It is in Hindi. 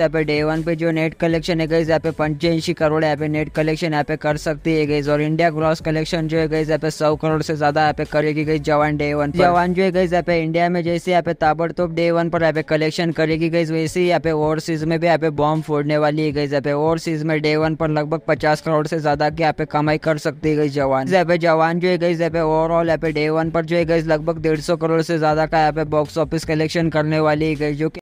यहाँ पे डे वन पे जो नेट कलेक्शन है गई यहाँ पे पंचासी करोड़ यहाँ पे नेट कलेक्शन यहाँ पे कर सकती है गई और इंडिया ग्रॉस कलेक्शन जो है गई यहाँ पे सौ करोड़ से ज्यादा यहाँ पे करेगी गई जवान डे वन जवान जो है गई यहाँ पे इंडिया में जैसे यहाँ पे ताबड़तोप डे वन पर यहाँ पे कलेक्शन करेगी गई वैसे ही यहाँ पे ओवरसीज में भी यहाँ पे बॉम्ब फोड़ने वाली है गई यहाँ पे ओवरसीज में डे वन पर लगभग पचास करोड़ से ज्यादा की यहाँ पे कमाई कर सकती है जवान यहाँ पे जवान जो है गई यहाँ पे ओवरऑल यहाँ पे डे वन पर जो है गई लगभग डेढ़ करोड़ से ज्यादा का यहाँ पे बॉक्स ऑफिस कलेक्शन करने वाली है गई जो